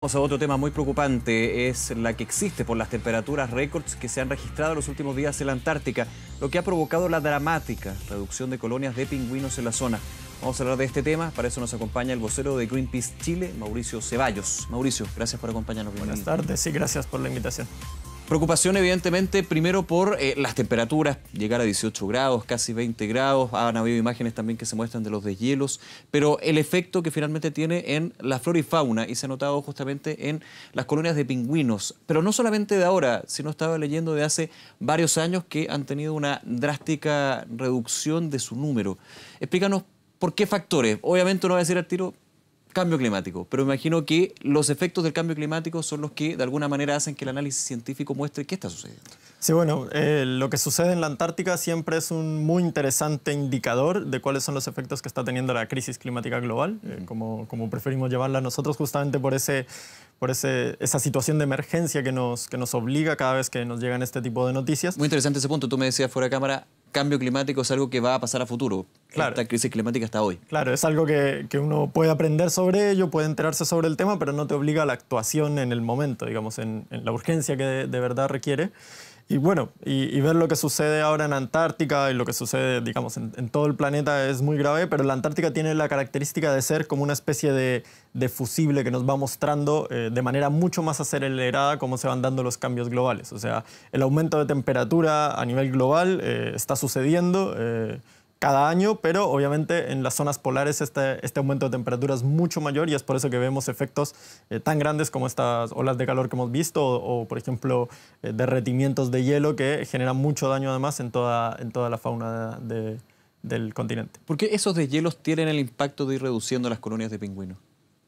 Vamos a otro tema muy preocupante, es la que existe por las temperaturas récords que se han registrado en los últimos días en la Antártica, lo que ha provocado la dramática reducción de colonias de pingüinos en la zona. Vamos a hablar de este tema, para eso nos acompaña el vocero de Greenpeace Chile, Mauricio Ceballos. Mauricio, gracias por acompañarnos. Buenas tardes y gracias por la invitación. Preocupación evidentemente primero por eh, las temperaturas, llegar a 18 grados, casi 20 grados, han habido imágenes también que se muestran de los deshielos, pero el efecto que finalmente tiene en la flora y fauna y se ha notado justamente en las colonias de pingüinos, pero no solamente de ahora, sino estaba leyendo de hace varios años que han tenido una drástica reducción de su número. Explícanos por qué factores, obviamente no va a decir al tiro cambio climático, pero imagino que los efectos del cambio climático son los que de alguna manera hacen que el análisis científico muestre qué está sucediendo. Sí, bueno, eh, lo que sucede en la Antártica siempre es un muy interesante indicador de cuáles son los efectos que está teniendo la crisis climática global, eh, como, como, preferimos llevarla nosotros justamente por, ese, por esa situación de emergencia que nos, que nos obliga cada vez que nos llegan este tipo de noticias. Muy interesante ese punto, tú me decías fuera de cámara, cambio climático es algo que va a pasar a futuro. Claro. Esta crisis climática está hoy. Claro, es algo que, uno puede aprender sobre ello, puede enterarse sobre el tema, pero no te obliga a la actuación en el momento, digamos, en, la urgencia que de verdad requiere. Y bueno, y, ver lo que sucede ahora en Antártica y lo que sucede, digamos, en, todo el planeta es muy grave, pero la Antártica tiene la característica de ser como una especie de, fusible que nos va mostrando eh, de manera mucho más acelerada cómo se van dando los cambios globales. O sea, el aumento de temperatura a nivel global eh, está sucediendo. Eh, cada año, pero obviamente en las zonas polares este, este aumento de temperatura es mucho mayor y es por eso que vemos efectos eh, tan grandes como estas olas de calor que hemos visto o, por ejemplo, eh, derretimientos de hielo que generan mucho daño además en toda, en toda la fauna del continente. ¿Por qué esos de hielos tienen el impacto de ir reduciendo las colonias de pingüinos?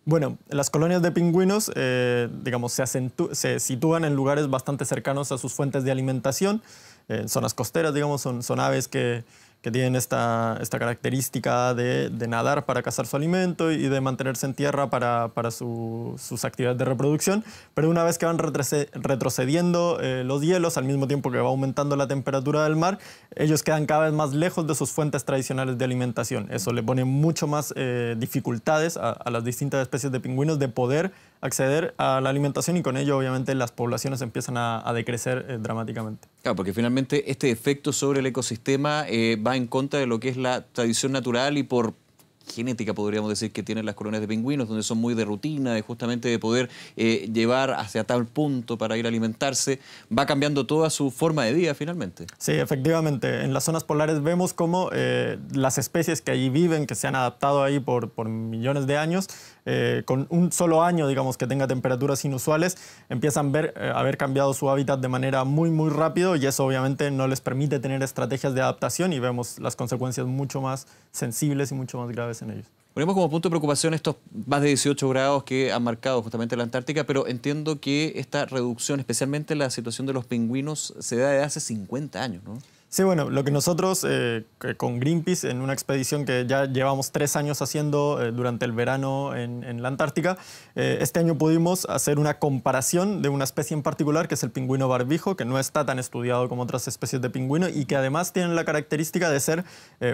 Bueno, las colonias de pingüinos, eh, digamos, se, se, sitúan en lugares bastante cercanos a sus fuentes de alimentación, en zonas costeras, digamos, son, son aves que que tienen esta, característica de, nadar para cazar su alimento y de mantenerse en tierra para, sus actividades de reproducción, pero una vez que van retrocediendo eh, los hielos, al mismo tiempo que va aumentando la temperatura del mar, ellos quedan cada vez más lejos de sus fuentes tradicionales de alimentación. Eso le pone mucho más eh, dificultades a, las distintas especies de pingüinos de poder acceder a la alimentación y con ello obviamente las poblaciones empiezan a, decrecer eh, dramáticamente. Claro, porque finalmente este efecto sobre el ecosistema eh, va en contra de lo que es la tradición natural y por genética, podríamos decir, que tienen las colonias de pingüinos, donde son muy de rutina, de justamente de poder eh, llevar hacia tal punto para ir a alimentarse, va cambiando toda su forma de vida finalmente. Sí, efectivamente. En las zonas polares vemos cómo eh, las especies que allí viven, que se han adaptado ahí por, por millones de años, eh, con un solo año, digamos, que tenga temperaturas inusuales, empiezan a ver, a haber cambiado su hábitat de manera muy, muy rápido y eso obviamente no les permite tener estrategias de adaptación y vemos las consecuencias mucho más sensibles y mucho más graves Ponemos como punto de preocupación estos más de 18 grados que han marcado justamente la Antártica, pero entiendo que esta reducción, especialmente la situación de los pingüinos, se da de hace 50 años, ¿no? Sí, bueno, lo que nosotros eh, con Greenpeace, en una expedición que ya llevamos tres años haciendo eh, durante el verano en, la Antártica, eh, este año pudimos hacer una comparación de una especie en particular, que es el pingüino barbijo, que no está tan estudiado como otras especies de pingüino y que además tienen la característica de ser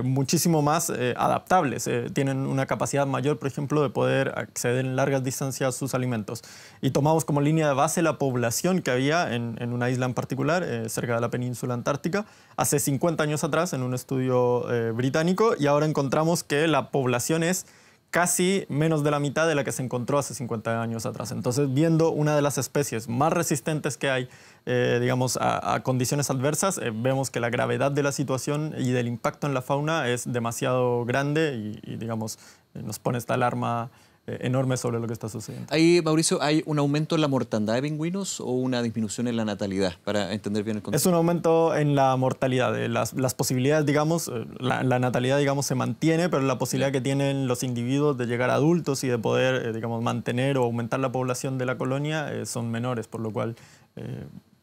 muchísimo más adaptables. tienen una capacidad mayor, por ejemplo, de poder acceder en largas distancias a sus alimentos. Y tomamos como línea de base la población que había en, en una isla en particular, cerca de la península antártica, hace 50 años atrás en un estudio eh, británico y ahora encontramos que la población es casi menos de la mitad de la que se encontró hace 50 años atrás. Entonces, viendo una de las especies más resistentes que hay, eh, digamos, a, condiciones adversas, eh, vemos que la gravedad de la situación y del impacto en la fauna es demasiado grande y, digamos, nos pone esta alarma eh, enorme sobre lo que está sucediendo. Ahí, Mauricio, ¿hay un aumento en la mortandad de pingüinos o una disminución en la natalidad, para entender bien el contexto? Es un aumento en la mortalidad. Eh, las, las posibilidades, digamos, eh, la, natalidad, digamos, se mantiene, pero la posibilidad que tienen los individuos de llegar adultos y de poder, digamos, mantener o aumentar la población de la colonia son menores, por lo cual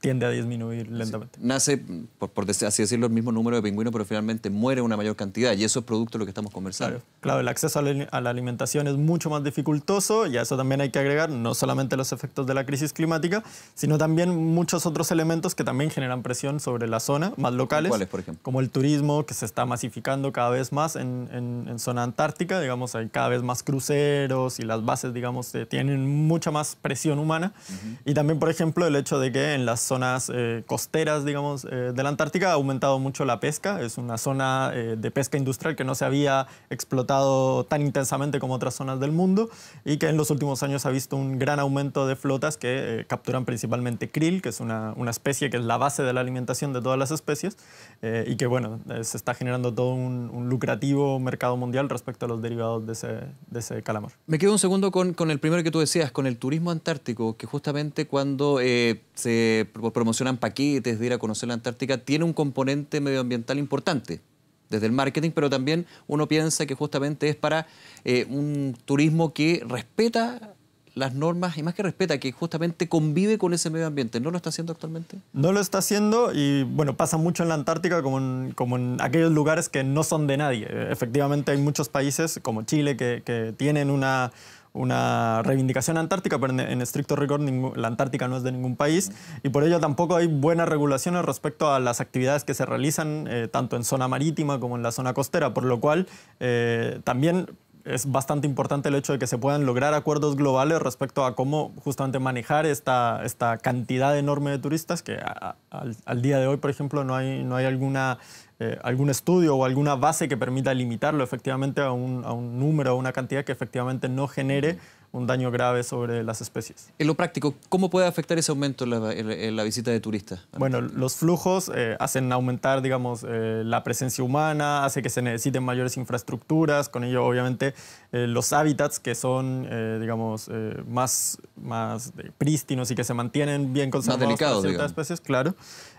tiende a disminuir lentamente. Nace, por, así decirlo, el mismo número de pingüinos, pero finalmente muere una mayor cantidad y eso es producto de lo que estamos conversando. Claro, el acceso a la, alimentación es mucho más dificultoso y a eso también hay que agregar no solamente los efectos de la crisis climática, sino también muchos otros elementos que también generan presión sobre la zona, más locales, ¿Cuáles, por ejemplo? como el turismo que se está masificando cada vez más en, zona antártica, digamos, hay cada vez más cruceros y las bases, digamos, tienen mucha más presión humana. Y también, por ejemplo, el hecho de que en las zonas eh, costeras, digamos, eh, de la Antártica ha aumentado mucho la pesca. Es una zona eh, de pesca industrial que no se había explotado tan intensamente como otras zonas del mundo y que en los últimos años ha visto un gran aumento de flotas que capturan principalmente krill, que es una, una, especie que es la base de la alimentación de todas las especies y que, bueno, se está generando todo un, un, lucrativo mercado mundial respecto a los derivados de ese, de ese calamar. Me quedo un segundo con, con el primero que tú decías, con el turismo antártico, que justamente cuando se pues, promocionan paquetes de ir a conocer la Antártica, tiene un componente medioambiental importante desde el marketing, pero también uno piensa que justamente es para eh, un turismo que respeta las normas y más que respeta, que justamente convive con ese medio ambiente. ¿No lo está haciendo actualmente? No lo está haciendo y bueno, pasa mucho en la Antártica como en, como en aquellos lugares que no son de nadie. Efectivamente hay muchos países como Chile que, que tienen una una reivindicación antártica, pero en, estricto rigor la Antártica no es de ningún país y por ello tampoco hay buenas regulaciones respecto a las actividades que se realizan eh, tanto en zona marítima como en la zona costera, por lo cual eh, también es bastante importante el hecho de que se puedan lograr acuerdos globales respecto a cómo justamente manejar esta, esta cantidad enorme de turistas que al, al, día de hoy, por ejemplo, no hay, no hay alguna eh, algún estudio o alguna base que permita limitarlo efectivamente a un, a un número, a una cantidad que efectivamente no genere un daño grave sobre las especies. En lo práctico, ¿cómo puede afectar ese aumento en la, visita de turistas? Bueno, los flujos eh, hacen aumentar, digamos, eh, la presencia humana, hace que se necesiten mayores infraestructuras, con ello obviamente eh, los hábitats que son, digamos, más, más prístinos y que se mantienen bien conservados más delicados, ciertas especies, claro.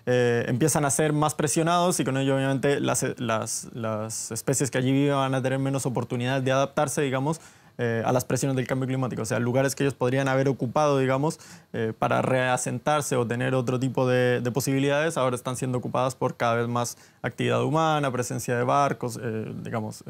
empiezan a ser más presionados y con ello obviamente las, las, especies que allí viven van a tener menos oportunidades de adaptarse, digamos, eh, a las presiones del cambio climático, o sea, lugares que ellos podrían haber ocupado, digamos, eh, para reasentarse o tener otro tipo de, posibilidades, ahora están siendo ocupadas por cada vez más actividad humana, presencia de barcos, eh, digamos,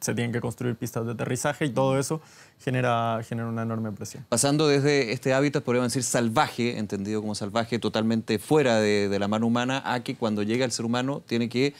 se tienen que construir pistas de aterrizaje y todo eso genera, genera una enorme presión. Pasando desde este hábitat, podríamos decir salvaje, entendido como salvaje, totalmente fuera de, la mano humana, a que cuando llega el ser humano tiene que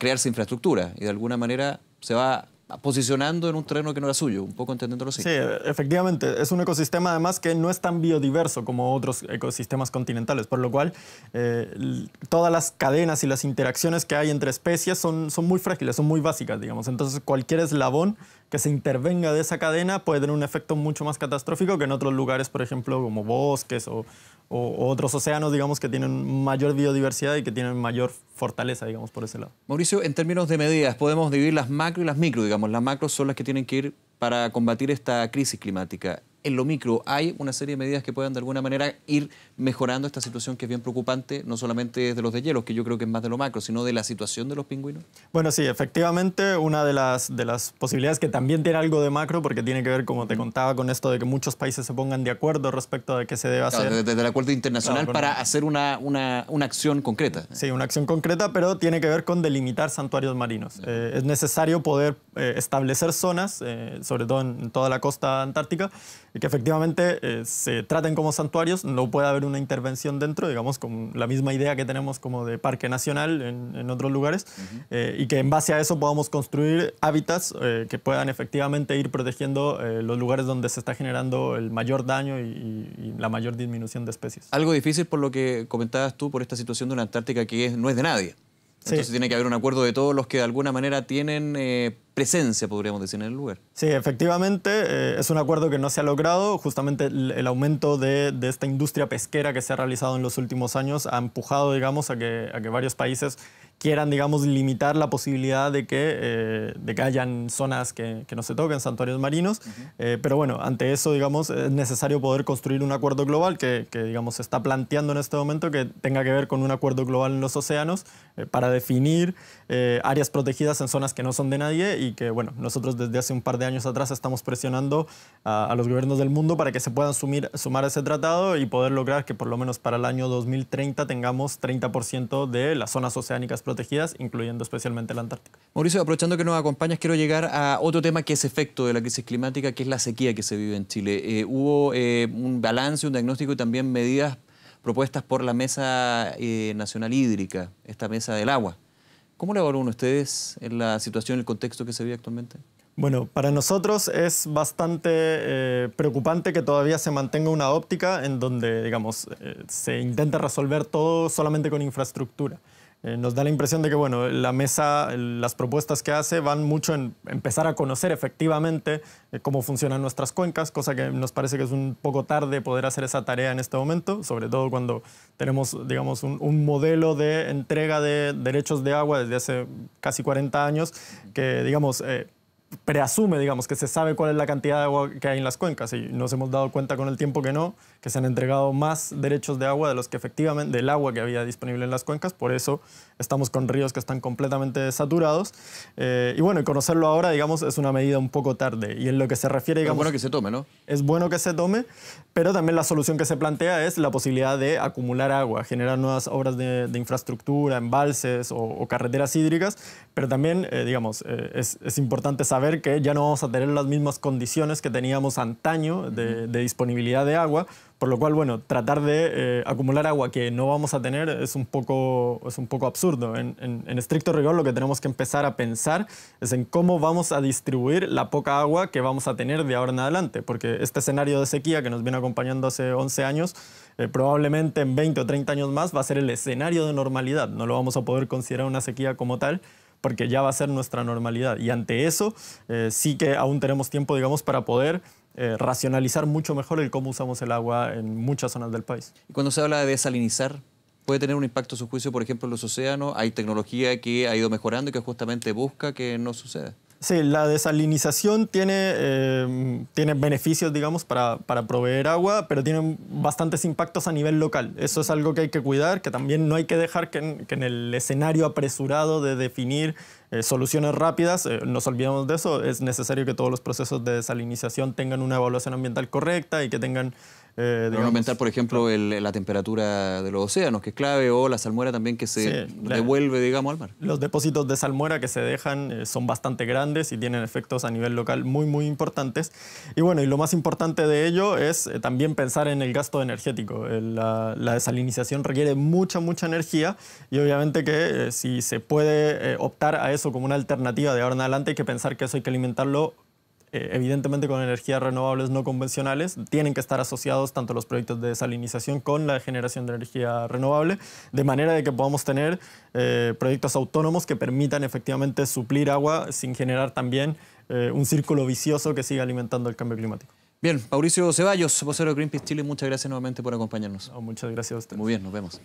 crearse infraestructura y de alguna manera se va posicionando en un terreno que no era suyo, un poco lo siguiente. Sí, efectivamente, es un ecosistema además que no es tan biodiverso como otros ecosistemas continentales, por lo cual eh, todas las cadenas y las interacciones que hay entre especies son muy frágiles, son muy básicas, digamos. Entonces cualquier eslabón que se intervenga de esa cadena puede tener un efecto mucho más catastrófico que en otros lugares, por ejemplo, como bosques o, otros océanos, digamos, que tienen mayor biodiversidad y que tienen mayor fortaleza, digamos, por ese lado. Mauricio, en términos de medidas, podemos dividir las macro y las micro, digamos. Las macro son las que tienen que ir para combatir esta crisis climática en lo micro hay una serie de medidas que puedan de alguna manera ir mejorando esta situación que es bien preocupante, no solamente de los de hielos, que yo creo que es más de lo macro, sino de la situación de los pingüinos? Bueno, sí, efectivamente, una de las, de las posibilidades que también tiene algo de macro, porque tiene que ver, como te contaba, con esto de que muchos países se pongan de acuerdo respecto de qué se debe hacer. Desde el acuerdo internacional para hacer una, una, acción concreta. Sí, una acción concreta, pero tiene que ver con delimitar santuarios marinos. Eh, es necesario poder eh, establecer zonas, eh, sobre todo en toda la costa antártica, que efectivamente eh, se traten como santuarios, no puede haber una intervención dentro, digamos, con la misma idea que tenemos como de parque nacional en, otros lugares, eh, y que en base a eso podamos construir hábitats eh, que puedan efectivamente ir protegiendo los lugares donde se está generando el mayor daño y, la mayor disminución de especies. Algo difícil por lo que comentabas tú, por esta situación de una Antártica que no es de nadie. Entonces tiene que haber un acuerdo de todos los que de alguna manera tienen eh, presencia, podríamos decir, en el lugar. Sí, efectivamente, eh, es un acuerdo que no se ha logrado. Justamente el, aumento de, esta industria pesquera que se ha realizado en los últimos años ha empujado, digamos, a que varios países quieran, digamos, limitar la posibilidad de que, eh, de que hayan zonas que, que, no se toquen, santuarios marinos. Eh, pero bueno, ante eso, digamos, es necesario poder construir un acuerdo global que, que, digamos, se está planteando en este momento que tenga que ver con un acuerdo global en los océanos eh, para definir áreas protegidas en zonas que no son de nadie y que, bueno, nosotros desde hace un par de años atrás estamos presionando a, los gobiernos del mundo para que se puedan sumir, sumar a ese tratado y poder lograr que por lo menos para el año 2030 tengamos 30% de las zonas oceánicas protegidas protegidas, incluyendo especialmente la Antártica. Mauricio, aprovechando que nos acompañas, quiero llegar a otro tema que es efecto de la crisis climática, que es la sequía que se vive en Chile. Eh, hubo eh, un balance, un diagnóstico y también medidas propuestas por la Mesa eh, Nacional Hídrica, esta mesa del agua. ¿Cómo le evalúan ustedes en la situación, en el contexto que se vive actualmente? Bueno, para nosotros es bastante preocupante que todavía se mantenga una óptica en donde, digamos, se intenta resolver todo solamente con infraestructura. Eh, nos da la impresión de que bueno, la mesa, las propuestas que hace van mucho en empezar a conocer efectivamente eh, cómo funcionan nuestras cuencas, cosa que nos parece que es un poco tarde poder hacer esa tarea en este momento, sobre todo cuando tenemos digamos, un, modelo de entrega de derechos de agua desde hace casi 40 años que digamos... Eh, preasume, digamos, que se sabe cuál es la cantidad de agua que hay en las cuencas y nos hemos dado cuenta con el tiempo que no, que se han entregado más derechos de agua de los que efectivamente, del agua que había disponible en las cuencas, por eso estamos con ríos que están completamente saturados. Eh, y bueno, conocerlo ahora, digamos, es una medida un poco tarde. Y en lo que se refiere, digamos... Es bueno que se tome, ¿no? Es bueno que se tome, pero también la solución que se plantea es la posibilidad de acumular agua, generar nuevas obras de, infraestructura, embalses o, carreteras hídricas, pero también, eh, digamos, eh, es, es importante saber que ya no vamos a tener las mismas condiciones que teníamos antaño de, disponibilidad de agua, por lo cual, bueno, tratar de eh, acumular agua que no vamos a tener es un poco, es un poco absurdo. En, estricto rigor, lo que tenemos que empezar a pensar es en cómo vamos a distribuir la poca agua que vamos a tener de ahora en adelante, porque este escenario de sequía que nos viene acompañando hace 11 años, eh, probablemente en 20 o 30 años más va a ser el escenario de normalidad. No lo vamos a poder considerar una sequía como tal, porque ya va a ser nuestra normalidad. Y ante eso, eh, sí que aún tenemos tiempo, digamos, para poder eh, racionalizar mucho mejor el cómo usamos el agua en muchas zonas del país. Y cuando se habla de desalinizar, puede tener un impacto a su juicio, por ejemplo, en los océanos. Hay tecnología que ha ido mejorando y que justamente busca que no suceda. Sí, la desalinización tiene, eh, tiene beneficios, digamos, para, proveer agua, pero tiene bastantes impactos a nivel local. Eso es algo que hay que cuidar, que también no hay que dejar que en, el escenario apresurado de definir eh, soluciones rápidas, eh, nos olvidamos de eso, es necesario que todos los procesos de desalinización tengan una evaluación ambiental correcta y que tengan eh, aumentar, por ejemplo, la temperatura de los océanos, que es clave, o la salmuera también que se devuelve, digamos, al mar. Los depósitos de salmuera que se dejan eh, son bastante grandes y tienen efectos a nivel local muy, muy importantes. Y bueno, y lo más importante de ello es eh, también pensar en el gasto energético. La, la, desalinización requiere mucha, mucha energía y obviamente que eh, si se puede optar a eso como una alternativa de ahora en adelante, hay que pensar que eso hay que alimentarlo eh, evidentemente con energías renovables no convencionales, tienen que estar asociados tanto los proyectos de desalinización con la generación de energía renovable, de manera de que podamos tener eh, proyectos autónomos que permitan efectivamente suplir agua sin generar también eh, un círculo vicioso que siga alimentando el cambio climático. Bien, Mauricio Ceballos, vocero de Greenpeace Chile, muchas gracias nuevamente por acompañarnos. muchas gracias a usted. Muy bien, nos vemos.